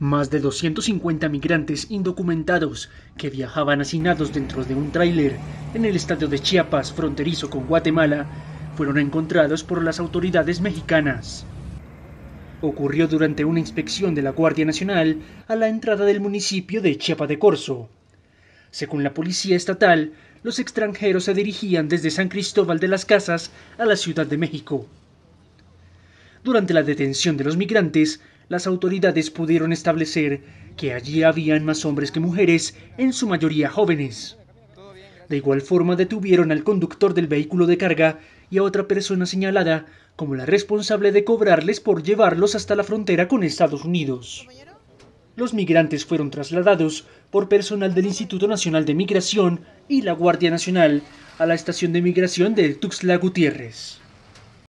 Más de 250 migrantes indocumentados que viajaban hacinados dentro de un tráiler en el estadio de Chiapas, fronterizo con Guatemala, fueron encontrados por las autoridades mexicanas. Ocurrió durante una inspección de la Guardia Nacional a la entrada del municipio de Chiapa de Corzo. Según la policía estatal, los extranjeros se dirigían desde San Cristóbal de las Casas a la Ciudad de México. Durante la detención de los migrantes, las autoridades pudieron establecer que allí habían más hombres que mujeres, en su mayoría jóvenes. De igual forma detuvieron al conductor del vehículo de carga y a otra persona señalada como la responsable de cobrarles por llevarlos hasta la frontera con Estados Unidos. Los migrantes fueron trasladados por personal del Instituto Nacional de Migración y la Guardia Nacional a la estación de migración de Tuxtla Gutiérrez.